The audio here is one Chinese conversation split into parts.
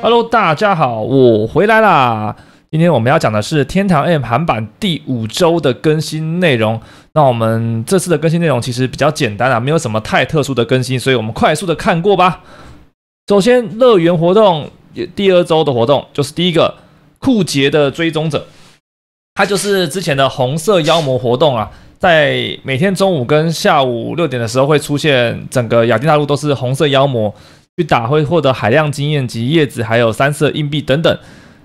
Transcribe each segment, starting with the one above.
Hello，大家好，我回来啦。今天我们要讲的是《天堂 M》韩版第五周的更新内容。那我们这次的更新内容其实比较简单啊，没有什么太特殊的更新，所以我们快速的看过吧。首先，乐园活动第二周的活动就是第一个酷杰的追踪者，它就是之前的红色妖魔活动啊，在每天中午跟下午六点的时候会出现，整个雅典大陆都是红色妖魔。去打会获得海量经验及叶子，还有三色硬币等等。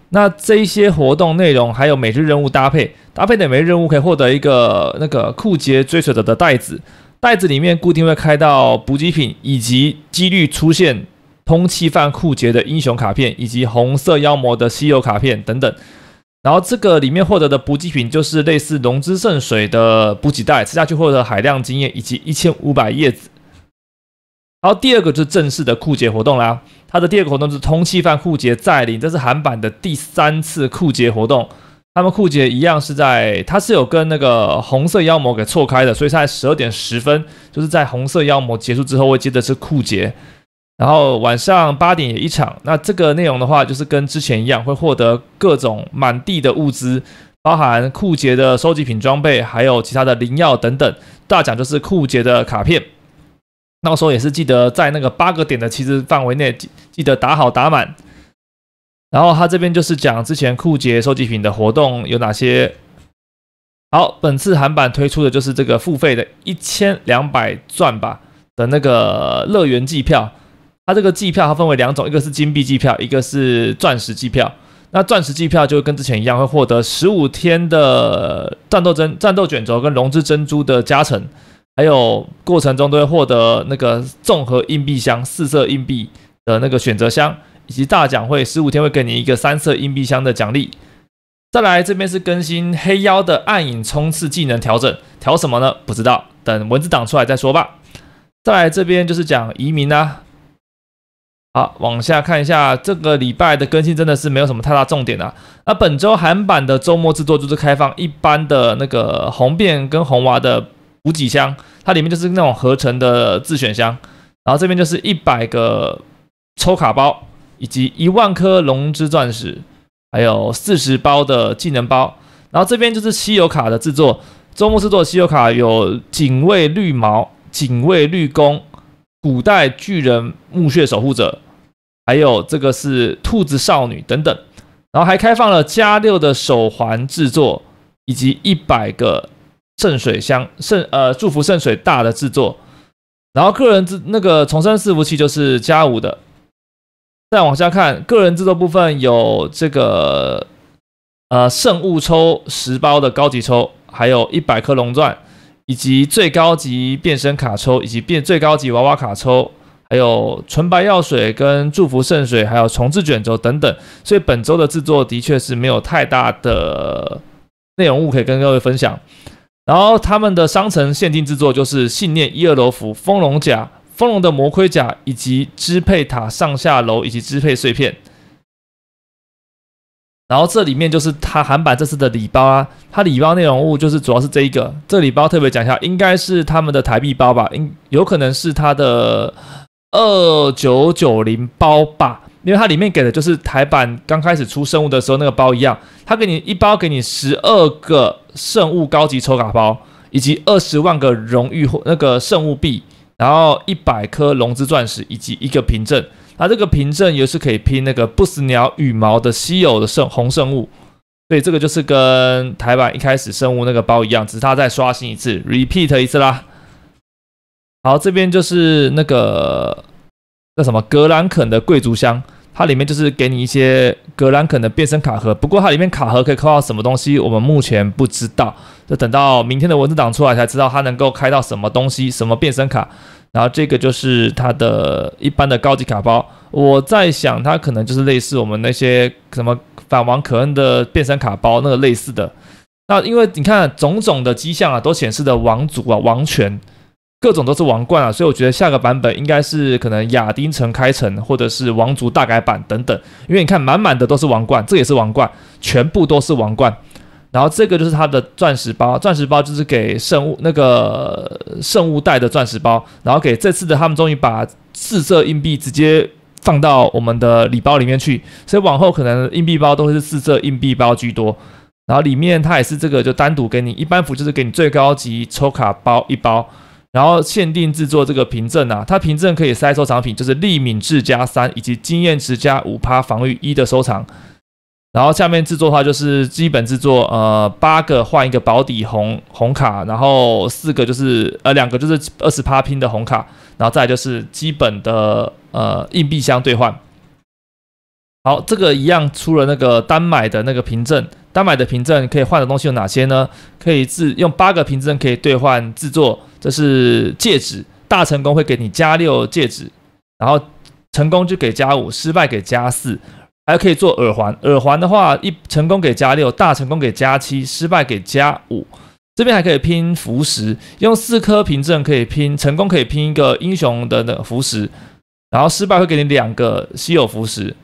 那这一些活动内容，还有每日任务搭配，搭配的每日任务可以获得一个那个酷杰追随者的袋子，袋子里面固定会开到补给品，以及几率出现通气犯酷杰的英雄卡片，以及红色妖魔的稀有卡片等等。然后这个里面获得的补给品就是类似龙之圣水的补给袋，吃下去获得海量经验以及一千五百叶子。然后第二个就是正式的酷节活动啦，它的第二个活动是通气犯酷节再临，这是韩版的第三次酷节活动。他们酷节一样是在，它是有跟那个红色妖魔给错开的，所以它在十二点十分就是在红色妖魔结束之后会接着是酷节，然后晚上八点也一场。那这个内容的话，就是跟之前一样，会获得各种满地的物资，包含酷节的收集品装备，还有其他的灵药等等，大奖就是酷节的卡片。那个时候也是记得在那个八个点的其实范围内，记得打好打满。然后他这边就是讲之前酷杰收集品的活动有哪些。好，本次韩版推出的就是这个付费的一千两百钻吧的那个乐园计票。它这个计票它分为两种，一个是金币计票，一个是钻石计票。那钻石计票就跟之前一样，会获得十五天的战斗针、战斗卷轴跟龙之珍珠的加成。还有过程中都会获得那个综合硬币箱、四色硬币的那个选择箱，以及大奖会十五天会给你一个三色硬币箱的奖励。再来这边是更新黑妖的暗影冲刺技能调整，调什么呢？不知道，等文字档出来再说吧。再来这边就是讲移民啊。好，往下看一下这个礼拜的更新，真的是没有什么太大重点的。那本周韩版的周末制作就是开放一般的那个红变跟红娃的。补给箱，它里面就是那种合成的自选箱，然后这边就是一百个抽卡包，以及一万颗龙之钻石，还有四十包的技能包，然后这边就是稀有卡的制作。周末制作稀有卡有警卫绿毛、警卫绿弓、古代巨人、墓穴守护者，还有这个是兔子少女等等。然后还开放了加六的手环制作，以及一百个。圣水箱圣呃祝福圣水大的制作，然后个人制那个重生伺服器就是加五的。再往下看，个人制作部分有这个呃圣物抽十包的高级抽，还有一百颗龙钻，以及最高级变身卡抽，以及变最高级娃娃卡抽，还有纯白药水跟祝福圣水，还有重置卷轴等等。所以本周的制作的确是没有太大的内容物可以跟各位分享。然后他们的商城限定制作就是信念一二楼服风龙甲，风龙的魔盔甲以及支配塔上下楼以及支配碎片。然后这里面就是他韩版这次的礼包啊，他礼包内容物就是主要是这一个。这礼包特别讲一下，应该是他们的台币包吧，应有可能是他的二九九零包吧。因为它里面给的就是台版刚开始出圣物的时候那个包一样，它给你一包，给你十二个圣物高级抽卡包，以及二十万个荣誉或那个圣物币，然后一百颗龙之钻石以及一个凭证。它这个凭证也是可以拼那个不死鸟羽毛的稀有的圣红圣物。对，这个就是跟台版一开始圣物那个包一样，只是它再刷新一次，repeat 一次啦。好，这边就是那个。那什么格兰肯的贵族箱，它里面就是给你一些格兰肯的变身卡盒，不过它里面卡盒可以扣到什么东西，我们目前不知道，就等到明天的文字档出来才知道它能够开到什么东西，什么变身卡。然后这个就是它的一般的高级卡包，我在想它可能就是类似我们那些什么反王可恩的变身卡包那个类似的。那因为你看种种的迹象啊，都显示的王族啊王权。各种都是王冠啊，所以我觉得下个版本应该是可能亚丁城开城，或者是王族大改版等等。因为你看，满满的都是王冠，这也是王冠，全部都是王冠。然后这个就是它的钻石包，钻石包就是给圣物那个圣物袋的钻石包。然后给这次的他们终于把四色硬币直接放到我们的礼包里面去，所以往后可能硬币包都会是四色硬币包居多。然后里面它也是这个，就单独给你一般服就是给你最高级抽卡包一包。然后限定制作这个凭证啊，它凭证可以塞收藏品，就是利敏智加三以及经验值加五趴防御一的收藏。然后下面制作的话就是基本制作，呃，八个换一个保底红红卡，然后四个就是呃两个就是二十趴拼的红卡，然后再就是基本的呃硬币箱兑换。好，这个一样出了那个单买的那个凭证，单买的凭证可以换的东西有哪些呢？可以自用八个凭证可以兑换制作。这是戒指，大成功会给你加六戒指，然后成功就给加五，失败给加四，还可以做耳环。耳环的话，一成功给加六，大成功给加七，失败给加五。这边还可以拼符石，用四颗凭证可以拼成功，可以拼一个英雄的的符石，然后失败会给你两个稀有符石。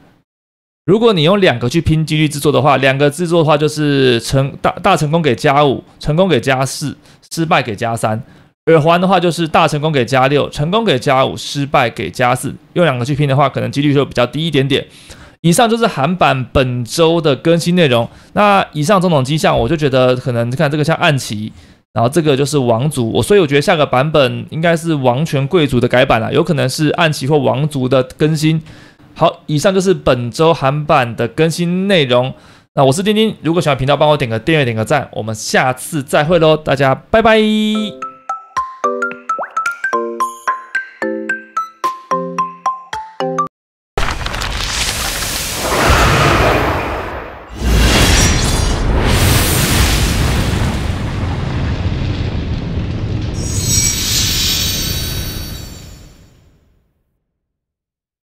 如果你用两个去拼几率制作的话，两个制作的话就是成大大成功给加五，成功给加四，失败给加三。耳环的话就是大成功给加六，成功给加五，失败给加四。用两个去拼的话，可能几率就比较低一点点。以上就是韩版本周的更新内容。那以上种种迹象，我就觉得可能你看这个像暗棋，然后这个就是王族，我所以我觉得下个版本应该是王权贵族的改版了，有可能是暗棋或王族的更新。好，以上就是本周韩版的更新内容。那我是丁丁，如果喜欢频道，帮我点个订阅，点个赞，我们下次再会喽，大家拜拜。